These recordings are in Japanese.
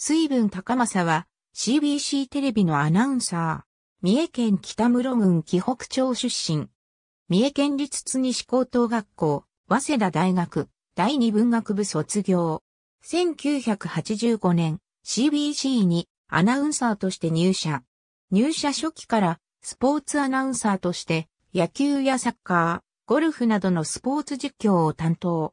水分高政は CBC テレビのアナウンサー。三重県北室郡紀北町出身。三重県立津西高等学校、早稲田大学、第二文学部卒業。1985年、CBC にアナウンサーとして入社。入社初期からスポーツアナウンサーとして野球やサッカー、ゴルフなどのスポーツ実況を担当。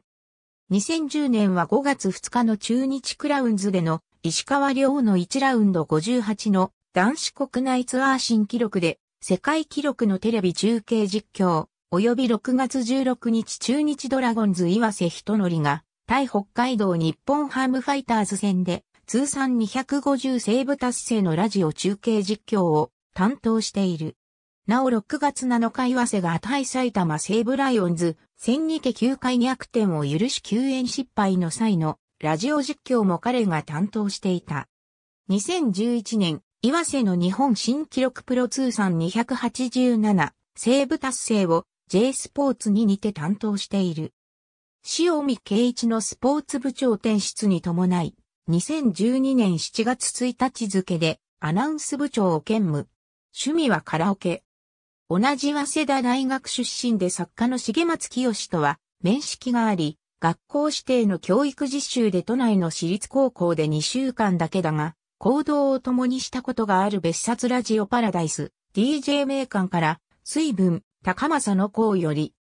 2010年は5月2日の中日クラウンズでの石川遼の1ラウンド58の男子国内ツアー新記録で世界記録のテレビ中継実況、及び6月16日中日ドラゴンズ岩瀬人則が、対北海道日本ハムファイターズ戦で通算250セーブ達成のラジオ中継実況を担当している。なお6月7日岩瀬が対埼玉西武ライオンズ戦にて9回逆転点を許し救援失敗の際のラジオ実況も彼が担当していた。2011年、岩瀬の日本新記録プロ通算287、セーブ達成を J スポーツに似て担当している。塩見圭一のスポーツ部長転出に伴い、2012年7月1日付でアナウンス部長を兼務。趣味はカラオケ。同じ早稲田大学出身で作家の重松清とは面識があり、学校指定の教育実習で都内の私立高校で2週間だけだが、行動を共にしたことがある別冊ラジオパラダイス、DJ 名館から、水分、高政の校より、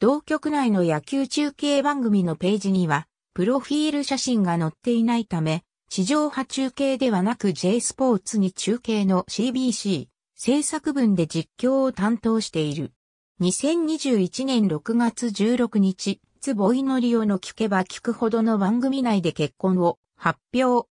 同局内の野球中継番組のページには、プロフィール写真が載っていないため、地上波中継ではなく J スポーツに中継の CBC、制作分で実況を担当している。2021年6月16日、ボイのりをの聞けば聞くほどの番組内で結婚を発表。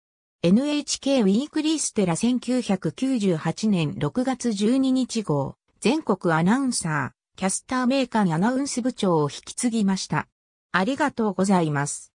NHK ウィークリーステラ1998年6月12日号、全国アナウンサー、キャスターメーカーアナウンス部長を引き継ぎました。ありがとうございます。